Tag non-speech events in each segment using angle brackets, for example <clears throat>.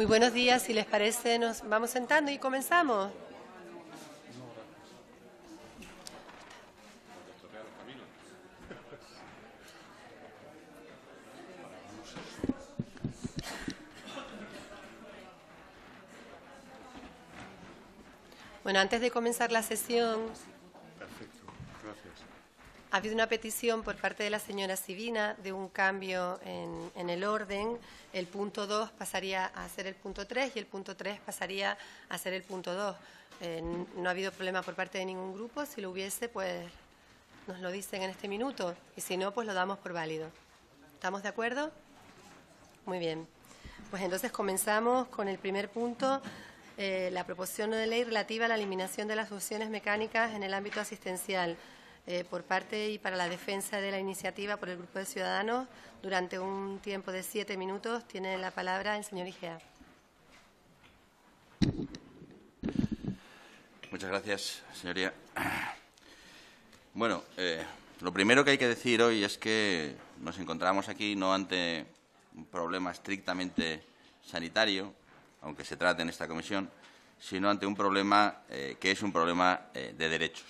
Muy buenos días, si les parece nos vamos sentando y comenzamos. Bueno, antes de comenzar la sesión, ha habido una petición por parte de la señora Sivina de un cambio en, el orden. El punto 2 pasaría a ser el punto 3 y el punto 3 pasaría a ser el punto 2. Eh, no ha habido problema por parte de ningún grupo. Si lo hubiese, pues nos lo dicen en este minuto y si no, pues lo damos por válido. ¿Estamos de acuerdo? Muy bien. Pues entonces comenzamos con el primer punto. Eh, la proposición de ley relativa a la eliminación de las funciones mecánicas en el ámbito asistencial. Eh, por parte y para la defensa de la iniciativa por el Grupo de Ciudadanos. Durante un tiempo de siete minutos tiene la palabra el señor Igea. Muchas gracias, señoría. <clears throat> Bueno, eh, lo primero que hay que decir hoy es que nos encontramos aquí no ante un problema estrictamente sanitario, aunque se trate en esta comisión, sino ante un problema eh, que es un problema de derechos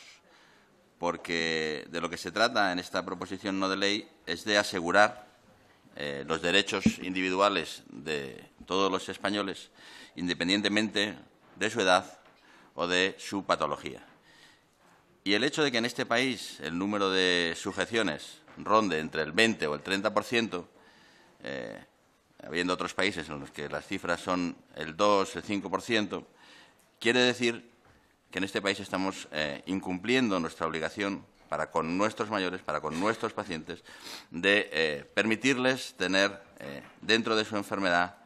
porque de lo que se trata en esta proposición no de ley es de asegurar eh, los derechos individuales de todos los españoles, independientemente de su edad o de su patología. Y el hecho de que en este país el número de sujeciones ronde entre el 20 o el 30%, eh, habiendo otros países en los que las cifras son el 2, el 5%, quiere decir que en este país estamos eh, incumpliendo nuestra obligación para con nuestros mayores, para con nuestros pacientes, de eh, permitirles tener eh, dentro de su enfermedad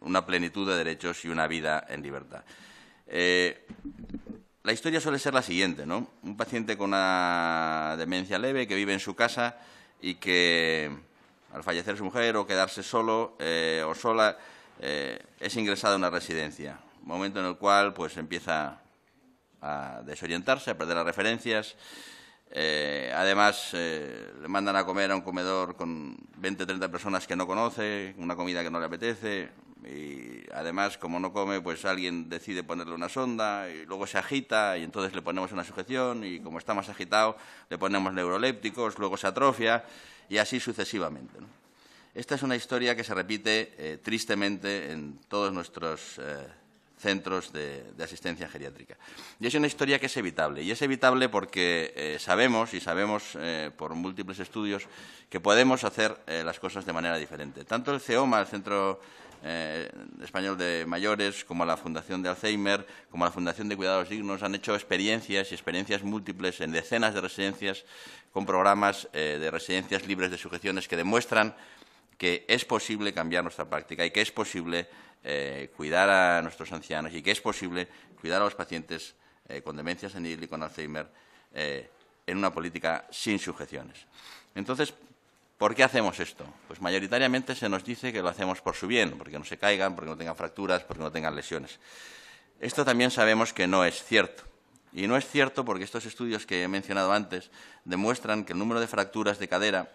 una plenitud de derechos y una vida en libertad. la historia suele ser la siguiente, Un paciente con una demencia leve que vive en su casa y que al fallecer su mujer o quedarse solo o sola es ingresado a una residencia momento en el cual pues empieza a desorientarse, a perder las referencias. Eh, además, eh, le mandan a comer a un comedor con 20 o 30 personas que no conoce, una comida que no le apetece. Y además, como no come, pues alguien decide ponerle una sonda y luego se agita y entonces le ponemos una sujeción y como está más agitado, le ponemos neurolépticos, luego se atrofia y así sucesivamente. Esta es una historia que se repite eh, tristemente en todos nuestros centros de, asistencia geriátrica. Y es una historia que es evitable. Y es evitable porque eh, sabemos, y sabemos eh, por múltiples estudios, que podemos hacer eh, las cosas de manera diferente. Tanto el CEOMA, el Centro Español de Mayores, como la Fundación de Alzheimer, como la Fundación de Cuidados Dignos, han hecho experiencias y experiencias múltiples en decenas de residencias con programas de residencias libres de sujeciones que demuestran que es posible cambiar nuestra práctica y que es posible eh, cuidar a nuestros ancianos y que es posible cuidar a los pacientes eh, con demencia senil y con Alzheimer eh, en una política sin sujeciones. Entonces, ¿por qué hacemos esto? Pues mayoritariamente se nos dice que lo hacemos por su bien, porque no se caigan, porque no tengan fracturas, porque no tengan lesiones. Esto también sabemos que no es cierto. Y no es cierto porque estos estudios que he mencionado antes demuestran que el número de fracturas de cadera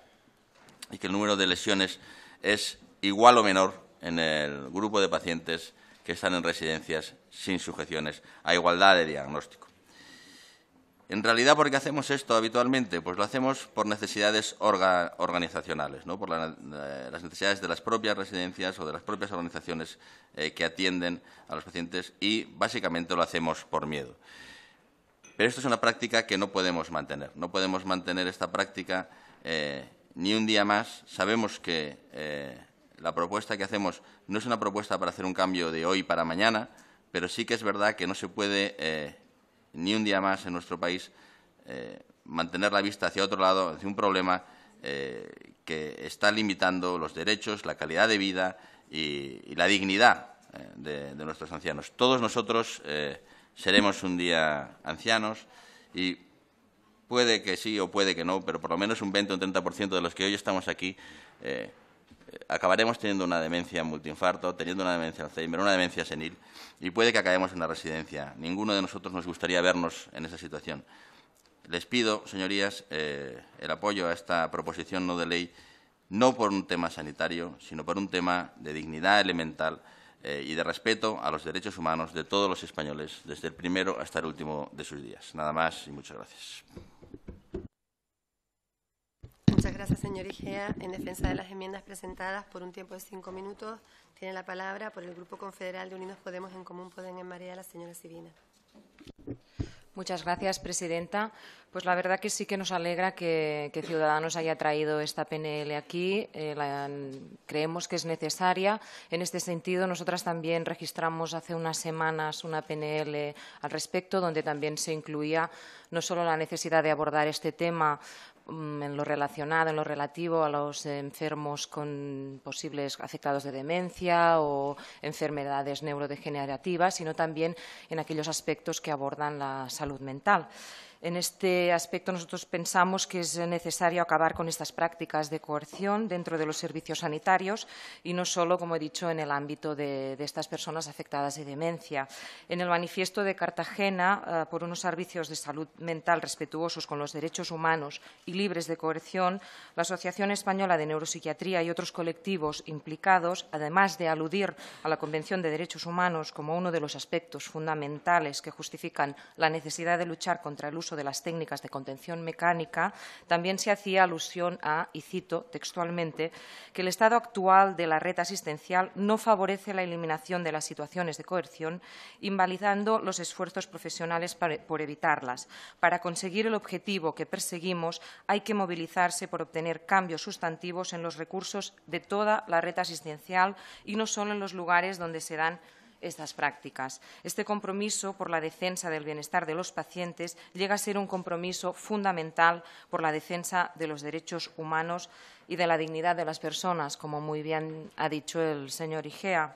y que el número de lesiones es igual o menor en el grupo de pacientes que están en residencias sin sujeciones a igualdad de diagnóstico. En realidad, ¿por qué hacemos esto habitualmente? Pues lo hacemos por necesidades organizacionales, por eh, las necesidades de las propias residencias o de las propias organizaciones eh, que atienden a los pacientes y básicamente lo hacemos por miedo. Pero esto es una práctica que no podemos mantener. No podemos mantener esta práctica eh, ni un día más. Sabemos que la propuesta que hacemos no es una propuesta para hacer un cambio de hoy para mañana, pero sí que es verdad que no se puede eh, ni un día más en nuestro país eh, mantener la vista hacia otro lado, hacia un problema eh, que está limitando los derechos, la calidad de vida y, la dignidad de, de, nuestros ancianos. Todos nosotros seremos un día ancianos y puede que sí o puede que no, pero por lo menos un 20 o un 30% de los que hoy estamos aquí acabaremos teniendo una demencia multiinfarto, teniendo una demencia Alzheimer, una demencia senil, y puede que acabemos en la residencia. Ninguno de nosotros nos gustaría vernos en esa situación. Les pido, señorías, eh, el apoyo a esta proposición no de ley, no por un tema sanitario, sino por un tema de dignidad elemental eh, y de respeto a los derechos humanos de todos los españoles, desde el primero hasta el último de sus días. Nada más y muchas gracias. Muchas gracias, señor Igea. En defensa de las enmiendas presentadas por un tiempo de cinco minutos, tiene la palabra por el Grupo Confederal de Unidos Podemos en Común Podem en Marea, la señora Sibina. Muchas gracias, presidenta. Pues la verdad que sí que nos alegra que, Ciudadanos haya traído esta PNL aquí. Eh, creemos que es necesaria. En este sentido, nosotras también registramos hace unas semanas una PNL al respecto, donde también se incluía no solo la necesidad de abordar este tema Mm, en lo relacionado, en lo relativo a los enfermos con posibles afectados de demencia o enfermedades neurodegenerativas, sino también en aquellos aspectos que abordan la salud mental. En este aspecto nosotros pensamos que es necesario acabar con estas prácticas de coerción dentro de los servicios sanitarios y no solo, como he dicho, en el ámbito de, estas personas afectadas de demencia. En el manifiesto de Cartagena, eh, por unos servicios de salud mental respetuosos con los derechos humanos y libres de coerción, la Asociación Española de Neuropsiquiatría y otros colectivos implicados, además de aludir a la Convención de Derechos Humanos como uno de los aspectos fundamentales que justifican la necesidad de luchar contra el uso de las técnicas de contención mecánica, también se hacía alusión a, y cito textualmente, que el estado actual de la red asistencial no favorece la eliminación de las situaciones de coerción, invalidando los esfuerzos profesionales por evitarlas. Para conseguir el objetivo que perseguimos, hay que movilizarse por obtener cambios sustantivos en los recursos de toda la red asistencial y no solo en los lugares donde se dan estas prácticas. Este compromiso por la defensa del bienestar de los pacientes llega a ser un compromiso fundamental por la defensa de los derechos humanos y de la dignidad de las personas, como muy bien ha dicho el señor Igea.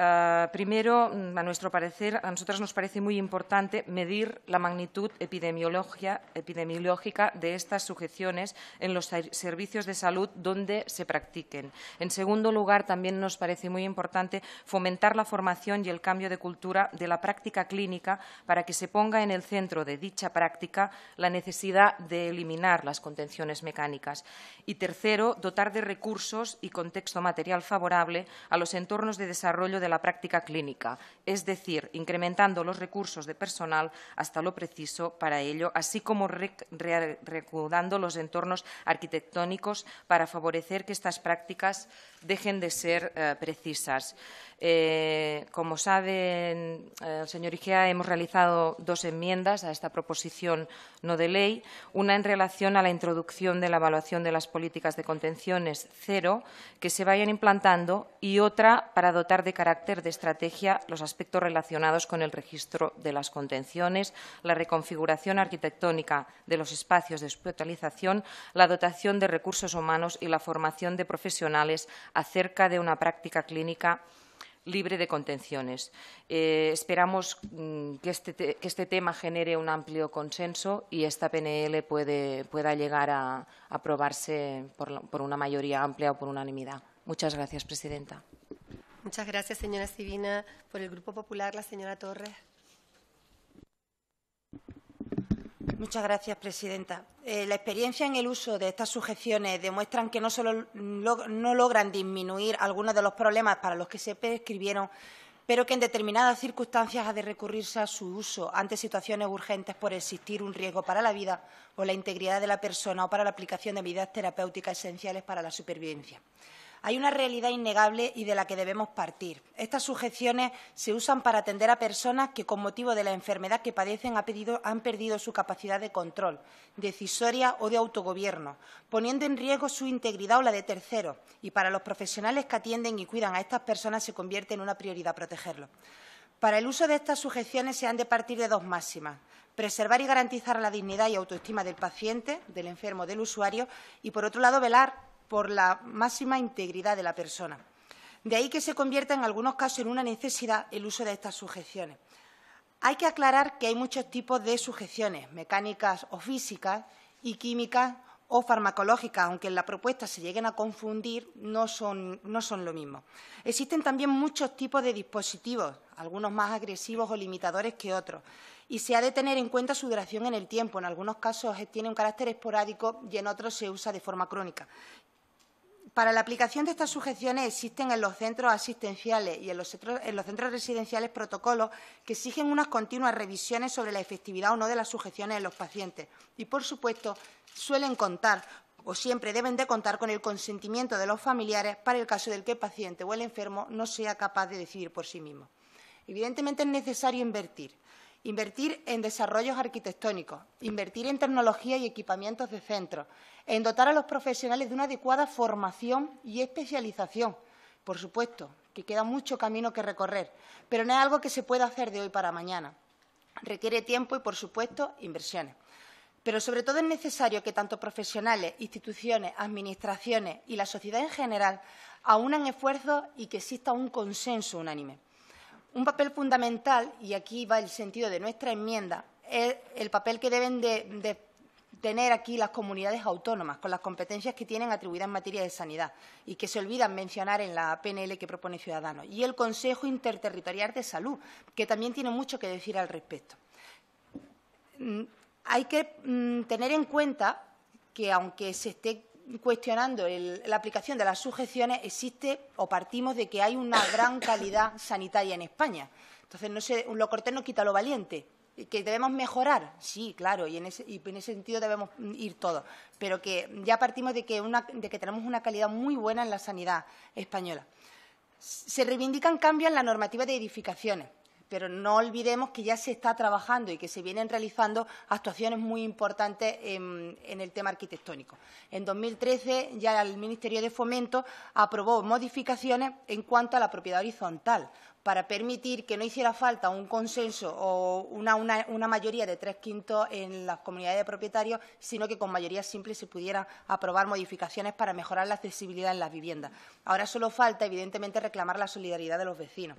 Ah, primero, mm, a nuestro parecer, a nosotros nos parece muy importante medir la magnitud epidemiológica de estas sujeciones en los servicios de salud donde se practiquen. En segundo lugar, también nos parece muy importante fomentar la formación y el cambio de cultura de la práctica clínica para que se ponga en el centro de dicha práctica la necesidad de eliminar las contenciones mecánicas. Y tercero, dotar de recursos y contexto material favorable a los entornos de desarrollo de la práctica clínica, es decir, incrementando los recursos de personal hasta lo preciso para ello, así como reacudando los entornos arquitectónicos para favorecer que estas prácticas dejen de ser eh, precisas. Eh, como saben, eh, el señor Igea, hemos realizado dos enmiendas a esta proposición no de ley, una en relación a la introducción de la evaluación de las políticas de contenciones cero que se vayan implantando y otra para dotar de carácter de estrategia los aspectos relacionados con el registro de las contenciones, la reconfiguración arquitectónica de los espacios de hospitalización, la dotación de recursos humanos y la formación de profesionales acerca de una práctica clínica libre de contenciones. Eh, esperamos mm, este que, este tema genere un amplio consenso y esta PNL pueda llegar a aprobarse por una mayoría amplia o por unanimidad. Muchas gracias, presidenta. Muchas gracias, señora Sibina. Por el Grupo Popular, la señora Torres. Muchas gracias, presidenta. Eh, la experiencia en el uso de estas sujeciones demuestran que no solo no logran disminuir algunos de los problemas para los que se prescribieron, pero que en determinadas circunstancias ha de recurrirse a su uso ante situaciones urgentes por existir un riesgo para la vida o la integridad de la persona o para la aplicación de medidas terapéuticas esenciales para la supervivencia. Hay una realidad innegable y de la que debemos partir. Estas sujeciones se usan para atender a personas que, con motivo de la enfermedad que padecen, han perdido su capacidad de control, decisoria o de autogobierno, poniendo en riesgo su integridad o la de terceros. Y para los profesionales que atienden y cuidan a estas personas se convierte en una prioridad protegerlos. Para el uso de estas sujeciones se han de partir de dos máximas. Preservar y garantizar la dignidad y autoestima del paciente, del enfermo, del usuario y, por otro lado, velar por la máxima integridad de la persona. De ahí que se convierta en algunos casos en una necesidad el uso de estas sujeciones. Hay que aclarar que hay muchos tipos de sujeciones, mecánicas o físicas, y químicas o farmacológicas, aunque en la propuesta se lleguen a confundir, no son, no son lo mismo. Existen también muchos tipos de dispositivos, algunos más agresivos o limitadores que otros, y se ha de tener en cuenta su duración en el tiempo. En algunos casos eh, tiene un carácter esporádico y en otros se usa de forma crónica. Para la aplicación de estas sujeciones existen en los centros asistenciales y en los centros, residenciales protocolos que exigen unas continuas revisiones sobre la efectividad o no de las sujeciones en los pacientes y, por supuesto, suelen contar o siempre deben de contar con el consentimiento de los familiares para el caso del que el paciente o el enfermo no sea capaz de decidir por sí mismo. Evidentemente es necesario invertir. Invertir en desarrollos arquitectónicos, invertir en tecnología y equipamientos de centros, en dotar a los profesionales de una adecuada formación y especialización. Por supuesto que queda mucho camino que recorrer, pero no es algo que se pueda hacer de hoy para mañana. Requiere tiempo y, por supuesto, inversiones. Pero, sobre todo, es necesario que tanto profesionales, instituciones, administraciones y la sociedad en general aunan esfuerzos y que exista un consenso unánime. Un papel fundamental, y aquí va el sentido de nuestra enmienda, es el papel que deben de, de tener aquí las comunidades autónomas con las competencias que tienen atribuidas en materia de sanidad y que se olvidan mencionar en la PNL que propone Ciudadanos, y el Consejo Interterritorial de Salud, que también tiene mucho que decir al respecto. Mm, hay que mm, tener en cuenta que, aunque se esté cuestionando la aplicación de las sujeciones, existe o partimos de que hay una gran calidad sanitaria en España. Entonces, no sé, lo cortés no quita lo valiente que debemos mejorar, sí, claro, y en ese, y en ese sentido debemos ir todos, pero que ya partimos de que, tenemos una calidad muy buena en la sanidad española. Se reivindican cambios en la normativa de edificaciones, pero no olvidemos que ya se está trabajando y que se vienen realizando actuaciones muy importantes en, en, el tema arquitectónico. En 2013 ya el Ministerio de Fomento aprobó modificaciones en cuanto a la propiedad horizontal, para permitir que no hiciera falta un consenso o una, mayoría de tres quintos en las comunidades de propietarios, sino que con mayoría simple se pudieran aprobar modificaciones para mejorar la accesibilidad en las viviendas. Ahora solo falta, evidentemente, reclamar la solidaridad de los vecinos.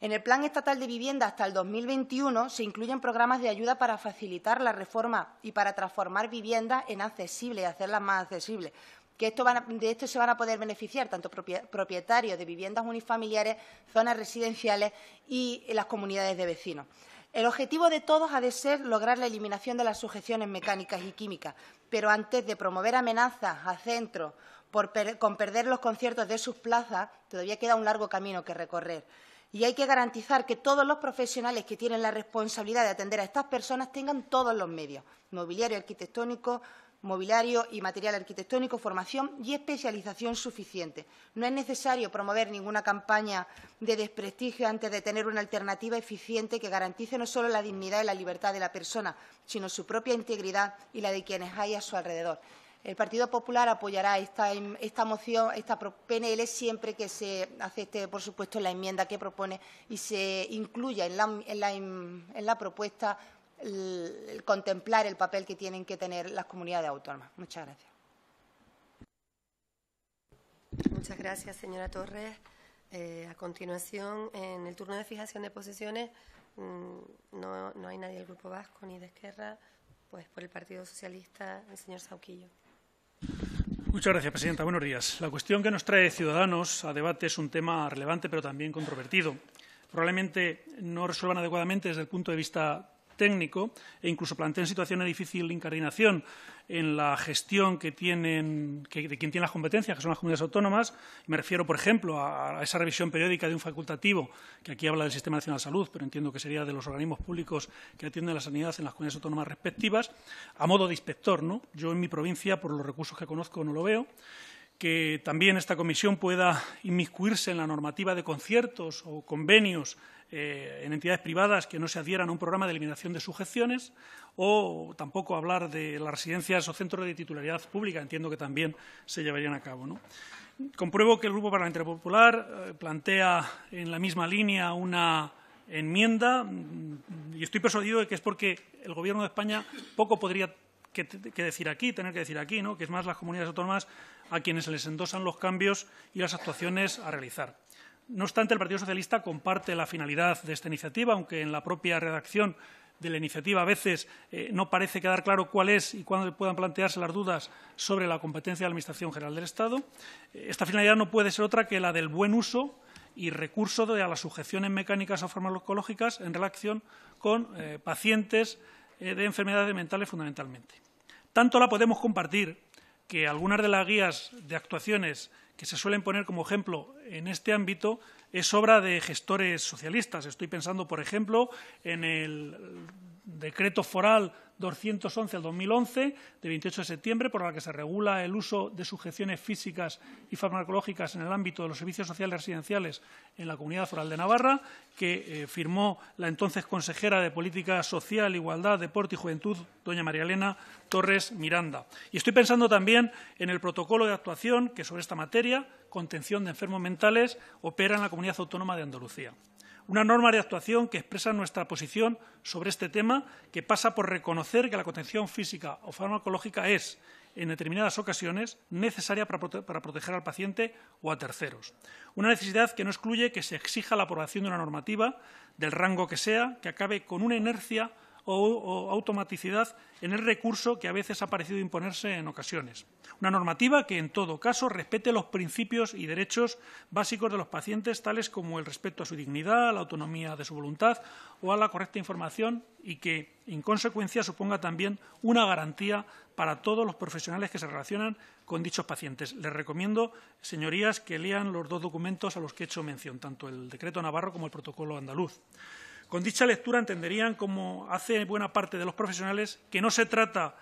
En el Plan Estatal de Vivienda hasta el 2021 se incluyen programas de ayuda para facilitar la reforma y para transformar viviendas en accesibles y hacerlas más accesibles que de esto se van a poder beneficiar tanto propietarios de viviendas unifamiliares, zonas residenciales y las comunidades de vecinos. El objetivo de todos ha de ser lograr la eliminación de las sujeciones mecánicas y químicas, pero antes de promover amenazas a centros por con perder los conciertos de sus plazas, todavía queda un largo camino que recorrer. Y hay que garantizar que todos los profesionales que tienen la responsabilidad de atender a estas personas tengan todos los medios, mobiliario arquitectónico, mobiliario y material arquitectónico, formación y especialización suficiente. No es necesario promover ninguna campaña de desprestigio antes de tener una alternativa eficiente que garantice no solo la dignidad y la libertad de la persona, sino su propia integridad y la de quienes hay a su alrededor. El Partido Popular apoyará esta, em, esta moción, esta PNL, siempre que se acepte, por supuesto, la enmienda que propone y se incluya en la, en la propuesta contemplar el papel que tienen que tener las comunidades autónomas. Muchas gracias. Muchas gracias, señora Torres. Eh, a continuación, en el turno de fijación de posiciones, mm, no, no, hay nadie del Grupo Vasco ni de Esquerra, pues por el Partido Socialista, el señor Sauquillo. Muchas gracias, presidenta. Buenos días. La cuestión que nos trae Ciudadanos a debate es un tema relevante, pero también controvertido. Probablemente no resuelvan adecuadamente desde el punto de vista técnico e incluso plantean situaciones de difícil incardinación en la gestión que tienen, de quien tiene las competencias, que son las comunidades autónomas. Me refiero, por ejemplo, a, esa revisión periódica de un facultativo, que aquí habla del Sistema Nacional de Salud, pero entiendo que sería de los organismos públicos que atienden la sanidad en las comunidades autónomas respectivas, a modo de inspector. ¿no? Yo en mi provincia, por los recursos que conozco, no lo veo que también esta comisión pueda inmiscuirse en la normativa de conciertos o convenios eh, en entidades privadas que no se adhieran a un programa de eliminación de sujeciones o tampoco hablar de las residencias o centros de titularidad pública, entiendo que también se llevarían a cabo. Compruebo que el Grupo Parlamentario Popular eh, plantea en la misma línea una enmienda mm, y estoy persuadido de que es porque el Gobierno de España poco podría que, decir aquí, tener que decir aquí, ¿no? que es más las comunidades autónomas a quienes se les endosan los cambios y las actuaciones a realizar. No obstante, el Partido Socialista comparte la finalidad de esta iniciativa, aunque en la propia redacción de la iniciativa a veces eh, no parece quedar claro cuál es y cuándo puedan plantearse las dudas sobre la competencia de la Administración General del Estado. Eh, esta finalidad no puede ser otra que la del buen uso y recurso de las sujeciones mecánicas o farmacológicas en relación con eh, pacientes de enfermedades mentales fundamentalmente. Tanto la podemos compartir que algunas de las guías de actuaciones que se suelen poner como ejemplo en este ámbito es obra de gestores socialistas. Estoy pensando, por ejemplo, en el decreto foral 211 al 2011, de 28 de septiembre, por la que se regula el uso de sujeciones físicas y farmacológicas en el ámbito de los servicios sociales residenciales en la Comunidad Foral de Navarra, que eh, firmó la entonces consejera de Política Social, Igualdad, Deporte y Juventud, doña María Elena Torres Miranda. Y estoy pensando también en el protocolo de actuación que sobre esta materia, contención de enfermos mentales, opera en la Comunidad Autónoma de Andalucía. Una norma de actuación que expresa nuestra posición sobre este tema, que pasa por reconocer que la contención física o farmacológica es, en determinadas ocasiones, necesaria para, para proteger al paciente o a terceros. Una necesidad que no excluye que se exija la aprobación de una normativa, del rango que sea, que acabe con una inercia o, automaticidad en el recurso que a veces ha parecido imponerse en ocasiones. Una normativa que, en todo caso, respete los principios y derechos básicos de los pacientes, tales como el respeto a su dignidad, a la autonomía de su voluntad o a la correcta información y que, en consecuencia, suponga también una garantía para todos los profesionales que se relacionan con dichos pacientes. Les recomiendo, señorías, que lean los dos documentos a los que he hecho mención, tanto el decreto navarro como el protocolo andaluz. Con dicha lectura entenderían, como hace buena parte de los profesionales, que no se trata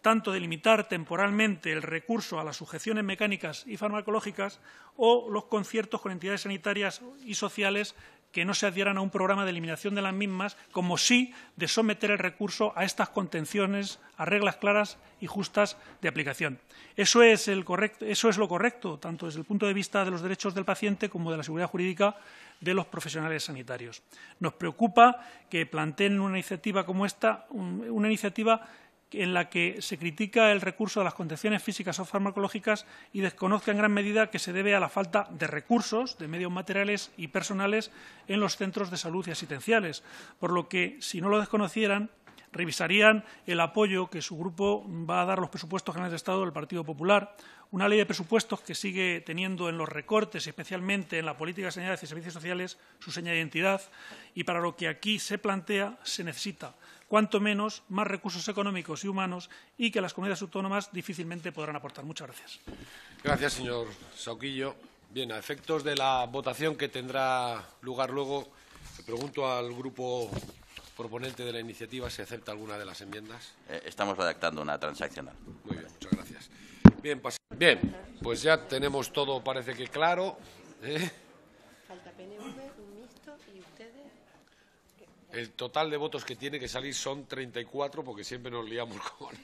tanto de limitar temporalmente el recurso a las sujeciones mecánicas y farmacológicas o los conciertos con entidades sanitarias y sociales que no se adhieran a un programa de eliminación de las mismas, como sí de someter el recurso a estas contenciones, a reglas claras y justas de aplicación. Eso es, eso es lo correcto, tanto desde el punto de vista de los derechos del paciente como de la seguridad jurídica de los profesionales sanitarios. Nos preocupa que planteen una iniciativa como esta, una iniciativa en la que se critica el recurso a las contenciones físicas o farmacológicas y desconozca en gran medida que se debe a la falta de recursos, de medios materiales y personales en los centros de salud y asistenciales, por lo que, si no lo desconocieran, revisarían el apoyo que su grupo va a dar a los presupuestos generales de Estado del Partido Popular, una ley de presupuestos que sigue teniendo en los recortes, especialmente en la política de señales y servicios sociales, su seña de identidad, y para lo que aquí se plantea se necesita cuanto menos más recursos económicos y humanos y que las comunidades autónomas difícilmente podrán aportar. Muchas gracias. Gracias, señor Sauquillo. Bien, a efectos de la votación que tendrá lugar luego, pregunto al Grupo proponente de la iniciativa, ¿se acepta alguna de las enmiendas? Eh, estamos redactando una transaccional. Muy bien, muchas gracias. Bien, pues ya tenemos todo, parece que claro. ¿eh? Falta PNV, un mixto y ustedes. El total de votos que tiene que salir son 34, porque siempre nos liamos <laughs> con.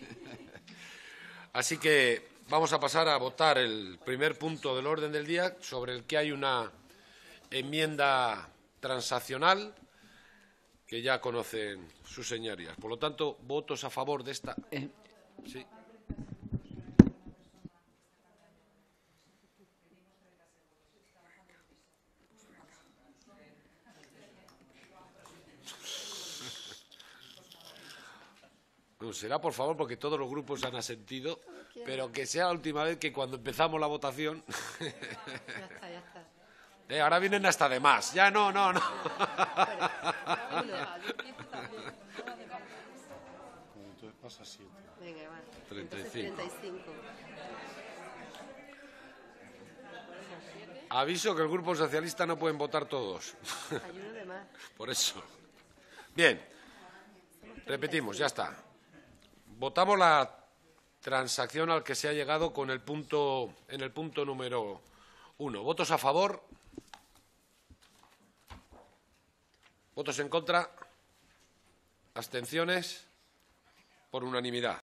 Así que vamos a pasar a votar el primer punto del orden del día, sobre el que hay una enmienda transaccional que ya conocen sus señorías. Por lo tanto, votos a favor de esta. Eh. Sí. será por favor porque todos los grupos han asentido, pero que sea la última vez que cuando empezamos la votación. Ya está, ya está. <laughs> Eh, ahora vienen hasta de más. Ya no, no, no. Aviso que el Grupo Socialista no pueden votar todos. <laughs> Por eso. Bien. Repetimos, ya está. Votamos la transacción al que se ha llegado con el punto, en el punto número uno. ¿Votos a favor? ¿Votos en contra? ¿Abstenciones? Por unanimidad.